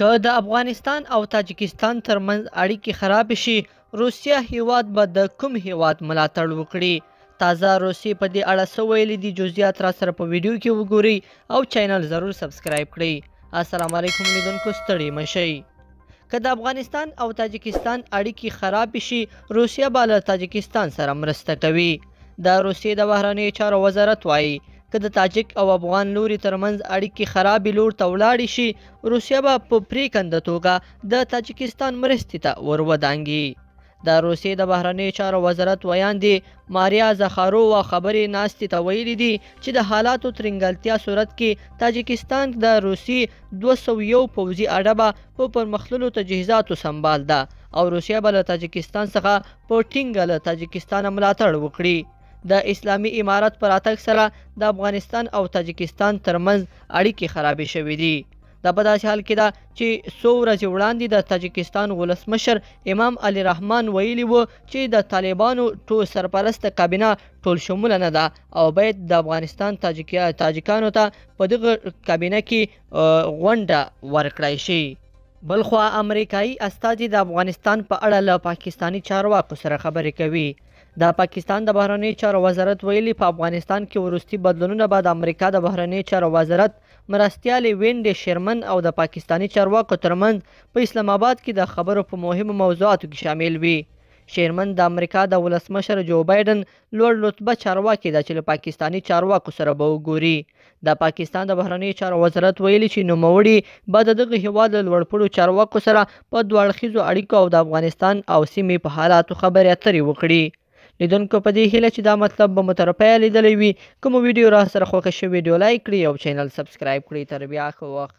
که د افغانستان او تاجکستان ترمنځ اړیکې خراب شي روسیا هیواد به د کوم هیواد ملاتړ وکړي تازه روسي په دې اړه څه ویلي دي جزئیات را سره په ویډیو کې وګورئ او چینل ضرور سبسکرایب کړئ السلام علیکم لیدونکو ستړي مشئ که د افغانستان او تاجکستان اړیکې خراب شي روسیا به له تاجکستان سره مرسته کوي د روسیې د بهرنیو چارو وزارت وایي که د تاجک او افغان لوري ترمنځ اړیکې خرابې لور ته ولاړې شي روسیه به په پریکنده توګه د تاجکستان مرستې ته ورودانګي د روسیې د بهرنی چارو وزارت ویان دی ماریا زخارووا خبرې ناستې ته ویلي دي چې د حالاتو ترنګلتیا صورت کې تاجکستان د روسي 201 پوځي اډبه په پرمختللو تجهیزاتو سنبال ده او روسیه به له تاجکستان څخه په ټینګه له تاجکستان ملاتړ وکړي د اسلامي امارت پر راتګ سره د افغانستان او تاجکستان ترمنځ اړیکې خرابې شوې دي دا په داسې حال کې ده چې څو ورځې وړاندې د تاجکستان ولسمشر امام علي رحمان ویلي وو چې د طالبانو ټو سرپرست کابینه ټول شموله نه ده او باید د افغانستان تاجکیا تاجکانو ته په دغه کابینه کې غونډه ورکړای شي بلخوا امریکایي استازي د افغانستان په اړه له پاکستانی چارواکو سره خبرې کوي د پاکستان د بهرنی چارو وزارت ویلي په افغانستان کې ورستي بدلونونه بعد امریکا د بهرنی چارو وزارت مرستیالي وینډي شرمن او د پاکستانی چارواکو ترمنځ په اسلام آباد کې د خبرو په مهمو موضوعاتو کې شامل وي شیرمن د امریکا د ولسمشر جو بایدن لوړ رتبه چارواکي د چله پاکستانی چارواکو سره به وګوري د پاکستان د بهرنی چارو وزارت ویلي چې نوموړي به دغه هیواد لوړپړو چارواکو سره په دوه اړخیزو اړیکو او د افغانستان او سیمې په حالاتو خبرې اترې وکړي لیدونکو په دې هیله چې دا مطلب به مو تر پایه لیدلی وي کومه ویډیو را سره خوښه شوې ویډیو لایک کړئ او چینل سبسکرایب کړئ تر بیا ښه وخت